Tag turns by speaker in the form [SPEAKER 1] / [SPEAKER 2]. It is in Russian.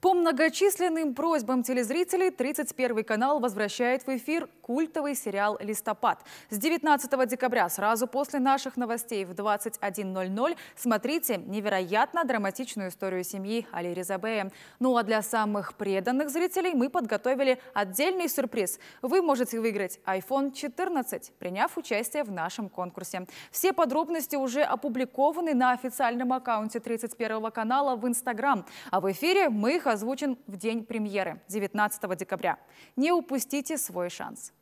[SPEAKER 1] По многочисленным просьбам телезрителей 31 канал возвращает в эфир культовый сериал «Листопад». С 19 декабря, сразу после наших новостей в 21.00, смотрите невероятно драматичную историю семьи Али Резабея. Ну а для самых преданных зрителей мы подготовили отдельный сюрприз. Вы можете выиграть iPhone 14, приняв участие в нашем конкурсе. Все подробности уже опубликованы на официальном аккаунте 31 канала в Instagram. А в эфире мы их озвучен в день премьеры 19 декабря. Не упустите свой шанс.